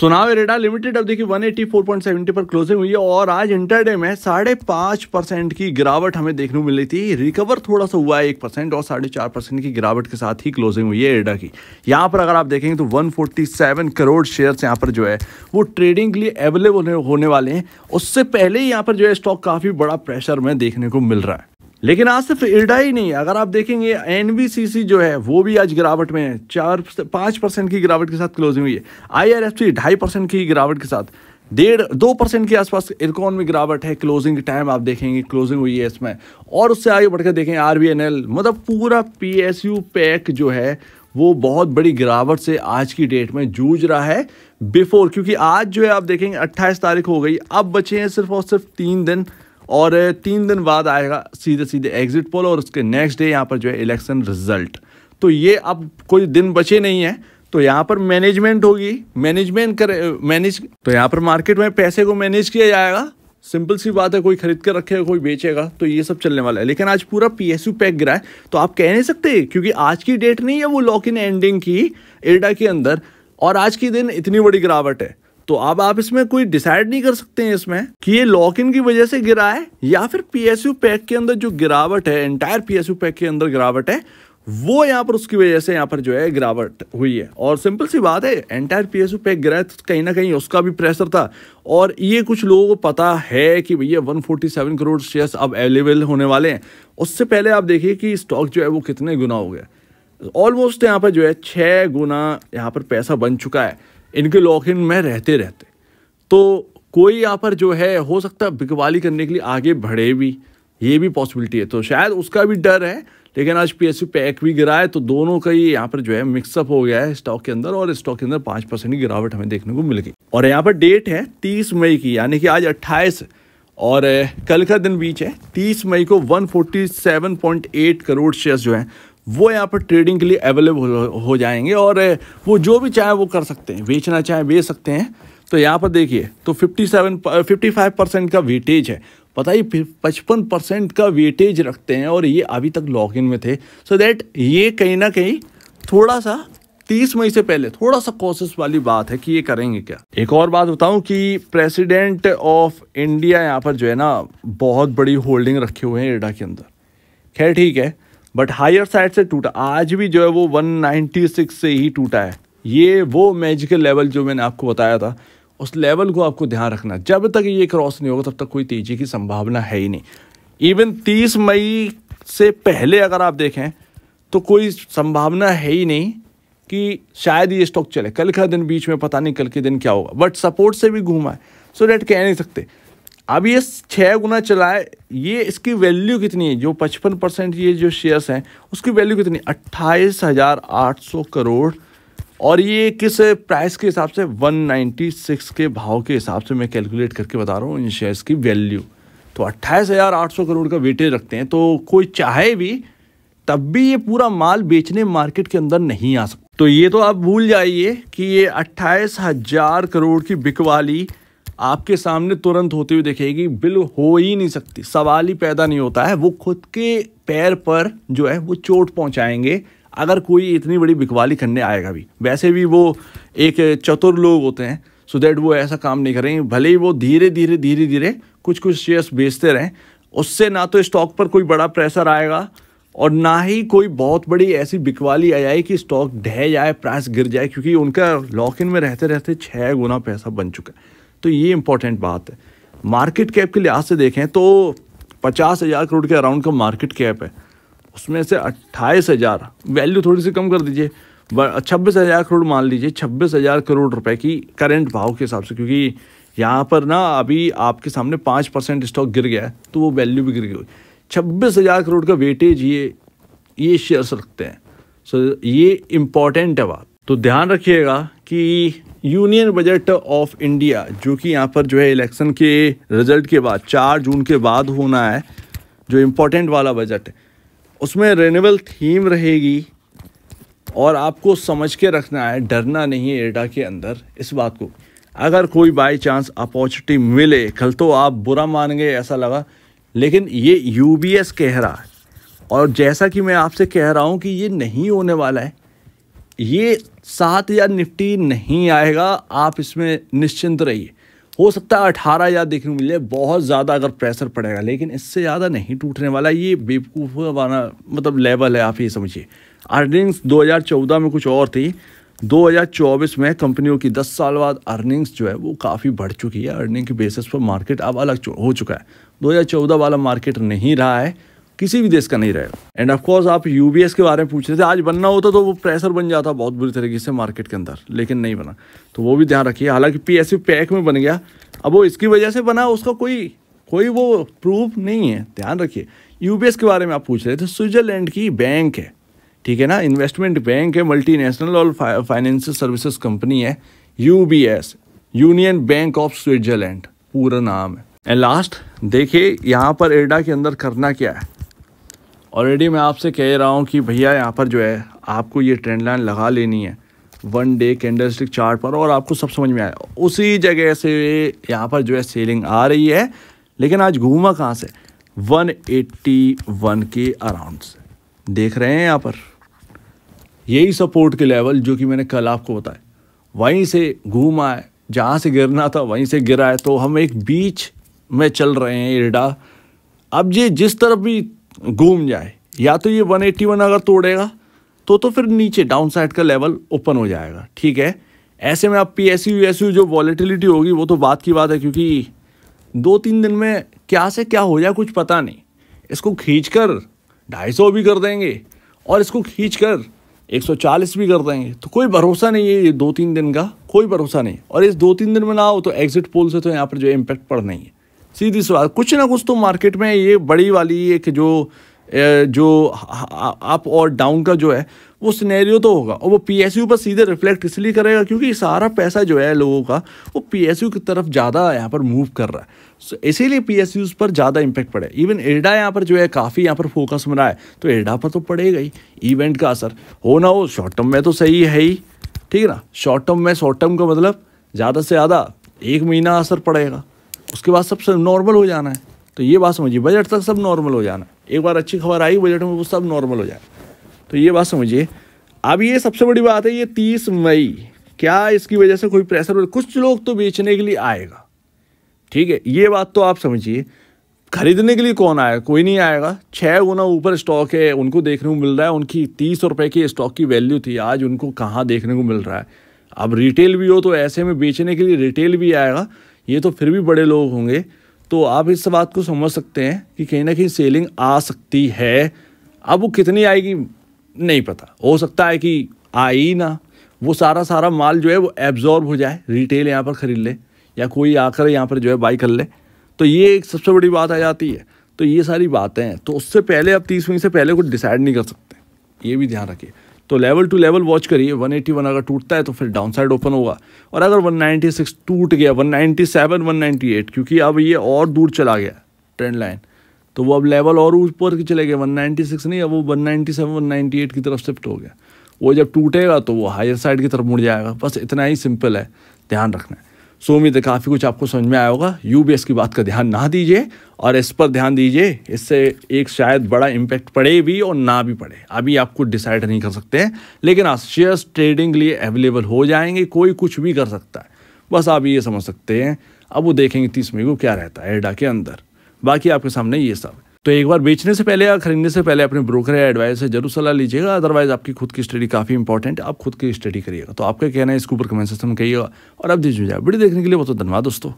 सुनाव एरेडा लिमिटेड अब देखिए 184.70 पर क्लोजिंग हुई है और आज इंटरडे में साढ़े पाँच परसेंट की गिरावट हमें देखने को मिली थी रिकवर थोड़ा सा हुआ है एक परसेंट और साढ़े चार परसेंट की गिरावट के साथ ही क्लोजिंग हुई है एरेडा की यहाँ पर अगर आप देखेंगे तो 147 करोड़ शेयर्स यहाँ पर जो है वो ट्रेडिंग के लिए अवेलेबल होने वाले हैं उससे पहले ही यहाँ पर जो है स्टॉक काफ़ी बड़ा प्रेशर में देखने को मिल रहा है लेकिन आज सिर्फ इरडा ही नहीं अगर आप देखेंगे एन जो है वो भी आज गिरावट में है चार पाँच परसेंट की गिरावट के साथ क्लोजिंग हुई है आई आर एफ सी ढाई परसेंट की गिरावट के साथ डेढ़ दो परसेंट के आसपास इरकॉन में गिरावट है क्लोजिंग टाइम आप देखेंगे क्लोजिंग हुई है इसमें और उससे आगे बढ़कर देखें आर मतलब पूरा पी पैक जो है वो बहुत बड़ी गिरावट से आज की डेट में जूझ रहा है बिफोर क्योंकि आज जो है आप देखेंगे 28 तारीख हो गई अब बचे हैं सिर्फ और सिर्फ तीन दिन और तीन दिन बाद आएगा सीधे सीधे एग्जिट पोल और उसके नेक्स्ट डे यहाँ पर जो है इलेक्शन रिजल्ट तो ये अब कोई दिन बचे नहीं है तो यहाँ पर मैनेजमेंट होगी मैनेजमेंट कर मैनेज तो यहाँ पर मार्केट में पैसे को मैनेज किया जाएगा सिंपल सी बात है कोई खरीद कर रखेगा कोई बेचेगा तो ये सब चलने वाला है लेकिन आज पूरा पी एस यू पैक गिरा है तो आप कह नहीं सकते क्योंकि आज की डेट नहीं है वो लॉक इन एंडिंग की एडा के अंदर और आज के दिन इतनी बड़ी गिरावट है तो अब आप इसमें कोई डिसाइड नहीं कर सकते हैं इसमें कि ये लॉक इन की वजह से गिरा है या फिर पीएसयू पैक के अंदर जो गिरावट है एंटायर पीएसयू पैक के अंदर गिरावट है वो यहाँ पर उसकी वजह से यहाँ पर जो है गिरावट हुई है और सिंपल सी बात है एंटायर पी एस पैक गिरा है तो कहीं ना कहीं उसका भी प्रेशर था और ये कुछ लोगों को पता है कि भैया 147 करोड़ शेयर्स अब अवेलेबल होने वाले हैं उससे पहले आप देखिए कि स्टॉक जो है वो कितने गुना हो गया ऑलमोस्ट यहाँ पर जो है छः गुना यहाँ पर पैसा बन चुका है इनके लॉक इन में रहते रहते तो कोई यहाँ पर जो है हो सकता है बिकवाली करने के लिए आगे बढ़े भी ये भी पॉसिबिलिटी है तो शायद उसका भी डर है लेकिन आज पी एस पैक भी गिरा है तो दोनों का ही यहाँ पर जो है मिक्सअप हो गया है स्टॉक के अंदर और स्टॉक के अंदर पाँच परसेंट की गिरावट हमें देखने को मिल गई और यहाँ पर डेट है तीस मई की यानी कि आज अट्ठाईस और कल का दिन बीच है तीस मई को one forty seven point eight crore shares जो हैं वो यहाँ पर ट्रेडिंग के लिए अवेलेबल हो जाएंगे और वो जो भी चाहे वो कर सकते हैं बेचना चाहे बेच सकते हैं तो यहाँ पर देखिए तो 57 55 परसेंट का वेटेज है पता ही पचपन परसेंट का वेटेज रखते हैं और ये अभी तक लॉग इन में थे सो so दैट ये कहीं ना कहीं थोड़ा सा तीस मई से पहले थोड़ा सा कोशिश वाली बात है कि ये करेंगे क्या एक और बात बताऊं कि प्रेसिडेंट ऑफ इंडिया यहाँ पर जो है ना बहुत बड़ी होल्डिंग रखे हुए हैं एडा के अंदर खैर ठीक है बट हायर साइड से टूटा आज भी जो है वो 196 से ही टूटा है ये वो मैजिकल लेवल जो मैंने आपको बताया था उस लेवल को आपको ध्यान रखना जब तक ये क्रॉस नहीं होगा तब तक कोई तेज़ी की संभावना है ही नहीं इवन 30 मई से पहले अगर आप देखें तो कोई संभावना है ही नहीं कि शायद ये स्टॉक चले कल का दिन बीच में पता नहीं कल के दिन क्या होगा बट सपोर्ट से भी घूमा है सो डेट कह नहीं सकते अब ये छः गुना चलाए ये इसकी वैल्यू कितनी है जो पचपन परसेंट ये जो शेयर्स हैं उसकी वैल्यू कितनी अट्ठाईस हज़ार आठ सौ करोड़ और ये किस प्राइस के हिसाब से 196 के भाव के हिसाब से मैं कैलकुलेट करके बता रहा हूँ इन शेयर्स की वैल्यू तो अट्ठाईस हज़ार आठ सौ करोड़ का वेटेज रखते हैं तो कोई चाहे भी तब भी ये पूरा माल बेचने मार्केट के अंदर नहीं आ सकता तो ये तो आप भूल जाइए कि ये अट्ठाईस हज़ार करोड़ की बिकवाली आपके सामने तुरंत होती हुई दिखेगी बिल हो ही नहीं सकती सवाल ही पैदा नहीं होता है वो खुद के पैर पर जो है वो चोट पहुंचाएंगे अगर कोई इतनी बड़ी बिकवाली करने आएगा भी वैसे भी वो एक चतुर लोग होते हैं सो दैट वो ऐसा काम नहीं करेंगे भले ही वो धीरे धीरे धीरे धीरे कुछ कुछ शेयर्स बेचते रहें उससे ना तो स्टॉक पर कोई बड़ा प्रेशर आएगा और ना ही कोई बहुत बड़ी ऐसी बिकवाली आ जाए कि स्टॉक ढह जाए प्राइस गिर जाए क्योंकि उनका लॉक इन में रहते रहते छः गुना पैसा बन चुका है तो ये इंपॉर्टेंट बात है मार्केट कैप के लिहाज से देखें तो पचास हज़ार करोड़ के अराउंड का मार्केट कैप है उसमें से अट्ठाईस हज़ार वैल्यू थोड़ी सी कम कर दीजिए छब्बीस हज़ार करोड़ मान लीजिए छब्बीस हज़ार करोड़ रुपए की करंट भाव के हिसाब से क्योंकि यहाँ पर ना अभी आपके सामने पाँच परसेंट स्टॉक गिर गया है तो वो वैल्यू भी गिर गई छब्बीस हज़ार करोड़ का वेटेज ये ये शेयर्स रखते हैं सो ये इम्पॉर्टेंट है बात तो ध्यान रखिएगा कि यूनियन बजट ऑफ इंडिया जो कि यहाँ पर जो है इलेक्शन के रिजल्ट के बाद चार जून के बाद होना है जो इम्पोर्टेंट वाला बजट है उसमें रेनेबल थीम रहेगी और आपको समझ के रखना है डरना नहीं है एडा के अंदर इस बात को अगर कोई बाई चांस अपॉर्चुनिटी मिले कल तो आप बुरा मान गए ऐसा लगा लेकिन ये यू कह रहा है और जैसा कि मैं आपसे कह रहा हूँ कि ये नहीं होने वाला है ये सात हज़ार निफ्टी नहीं आएगा आप इसमें निश्चिंत रहिए हो सकता है अठारह हज़ार देखने को मिले बहुत ज़्यादा अगर प्रेशर पड़ेगा लेकिन इससे ज़्यादा नहीं टूटने वाला ये बेवकूफ़ वाला मतलब लेवल है आप ये समझिए अर्निंग्स 2014 में कुछ और थी 2024 में कंपनियों की 10 साल बाद अर्निंग्स जो है वो काफ़ी बढ़ चुकी है अर्निंग के बेसिस पर मार्केट अब अलग हो चुका है 2014 वाला मार्केट नहीं रहा है किसी भी देश का नहीं रहेगा एंड ऑफकोर्स आप यूबीएस के बारे में पूछ रहे थे आज बनना होता तो वो प्रेशर बन जाता बहुत बुरी तरीके से मार्केट के अंदर लेकिन नहीं बना तो वो भी ध्यान रखिए हालांकि पी पैक में बन गया अब वो इसकी वजह से बना उसका कोई कोई वो प्रूफ नहीं है ध्यान रखिए यूबीएस के बारे में आप पूछ रहे थे स्विट्जरलैंड की बैंक है ठीक है ना इन्वेस्टमेंट बैंक है मल्टीनेशनल और फाइनेंशियल सर्विसेज कंपनी है UBS Union Bank of Switzerland पूरा नाम है एंड लास्ट देखिए यहाँ पर एडा के अंदर करना क्या है ऑलरेडी मैं आपसे कह रहा हूँ कि भैया यहाँ पर जो है आपको ये ट्रेंड लाइन लगा लेनी है वन डे कैंडलस्टिक चार्ट पर और आपको सब समझ में आया उसी जगह से यहाँ पर जो है सेलिंग आ रही है लेकिन आज घूमा कहाँ से 181 के अराउंड से देख रहे हैं यहाँ पर यही सपोर्ट के लेवल जो कि मैंने कल आपको बताया वहीं से घूमा है जहाँ से गिरना था वहीं से गिरा है तो हम एक बीच में चल रहे हैं इर्डा अब ये जिस तरफ भी घूम जाए या तो ये 181 अगर तोड़ेगा तो तो फिर नीचे डाउन साइड का लेवल ओपन हो जाएगा ठीक है ऐसे में आप पी एस यू जो वॉलीटिलिटी होगी वो तो बात की बात है क्योंकि दो तीन दिन में क्या से क्या हो जाए कुछ पता नहीं इसको खींच कर ढाई सौ भी कर देंगे और इसको खींच कर एक सौ चालीस भी कर देंगे तो कोई भरोसा नहीं है ये दो तीन दिन का कोई भरोसा नहीं और इस दो तीन दिन में ना हो तो एग्जिट पोल से तो यहाँ पर जो इम्पैक्ट पड़ नहीं है सीधी सवाल कुछ ना कुछ तो मार्केट में ये बड़ी वाली एक जो जो अप और डाउन का जो है वो सिनेरियो तो होगा और वो पीएसयू पर सीधे रिफ्लेक्ट इसलिए करेगा क्योंकि सारा पैसा जो है लोगों का वो पीएसयू की तरफ ज़्यादा यहाँ पर मूव कर रहा है सो इसीलिए पी पर ज़्यादा इम्पैक्ट पड़े इवन एडा यहाँ पर जो है काफ़ी यहाँ पर फोकस बना है तो एडा पर तो पड़ेगा ही इवेंट का असर हो ना हो शॉर्ट टर्म में तो सही है ही ठीक है ना शॉर्ट टर्म में शॉर्ट टर्म का मतलब ज़्यादा से ज़्यादा एक महीना असर पड़ेगा उसके बाद सब सब नॉर्मल हो जाना है तो ये बात समझिए बजट तक सब नॉर्मल हो जाना एक बार अच्छी खबर आई बजट में वो सब नॉर्मल हो जाए तो ये बात समझिए अब ये सबसे बड़ी बात है ये तीस मई क्या इसकी वजह से कोई प्रेशर कुछ लोग तो बेचने के लिए आएगा ठीक है ये बात तो आप समझिए खरीदने के लिए कौन आएगा कोई नहीं आएगा छः गुना ऊपर स्टॉक है उनको देखने को मिल रहा है उनकी तीस रुपए की स्टॉक की वैल्यू थी आज उनको कहाँ देखने को मिल रहा है अब रिटेल भी हो तो ऐसे में बेचने के लिए रिटेल भी आएगा ये तो फिर भी बड़े लोग होंगे तो आप इस बात को समझ सकते हैं कि कहीं ना कहीं सेलिंग आ सकती है अब वो कितनी आएगी नहीं पता हो सकता है कि आई ना वो सारा सारा माल जो है वो एब्जॉर्ब हो जाए रिटेल यहाँ पर ख़रीद ले या कोई आकर यहाँ पर जो है बाई कर ले तो ये एक सबसे बड़ी बात आ जाती है तो ये सारी बातें हैं तो उससे पहले आप तीस मिनट से पहले कुछ डिसाइड नहीं कर सकते ये भी ध्यान रखिए तो लेवल टू लेवल वॉच करिए 181 अगर टूटता है तो फिर डाउन साइड ओपन होगा और अगर 196 टूट गया 197 198 क्योंकि अब ये और दूर चला गया ट्रेंड लाइन तो वो अब लेवल और ऊपर के चले गए 196 नहीं अब वो 197 198 की तरफ शिफ्ट हो गया वो जब टूटेगा तो वो हायर साइड की तरफ मुड़ जाएगा बस इतना ही सिंपल है ध्यान रखना है सो उम्मीद है काफ़ी कुछ आपको समझ में आया होगा यू की बात का ध्यान ना दीजिए और इस पर ध्यान दीजिए इससे एक शायद बड़ा इम्पैक्ट पड़े भी और ना भी पड़े अभी आपको डिसाइड नहीं कर सकते हैं लेकिन आप शेयर्स ट्रेडिंग लिए अवेलेबल हो जाएंगे कोई कुछ भी कर सकता है बस आप ये समझ सकते हैं अब वो देखेंगे तीस मई को क्या रहता है एडा के अंदर बाकी आपके सामने ये सब है तो एक बार बेचने से पहले या खरीदने से पहले अपने ब्रोकर या एडवाइज़ से जरूर सलाह लीजिएगा अदरवाइज आपकी खुद की स्टडी काफ़ी इंपॉर्टेंट है आप खुद की स्टडी करिएगा तो आपका कहना है इसके ऊपर कमेंट सेक्शन में कहिएगा और आप दीजिए वीडियो देखने के लिए बहुत बहुत धन्यवाद दोस्तों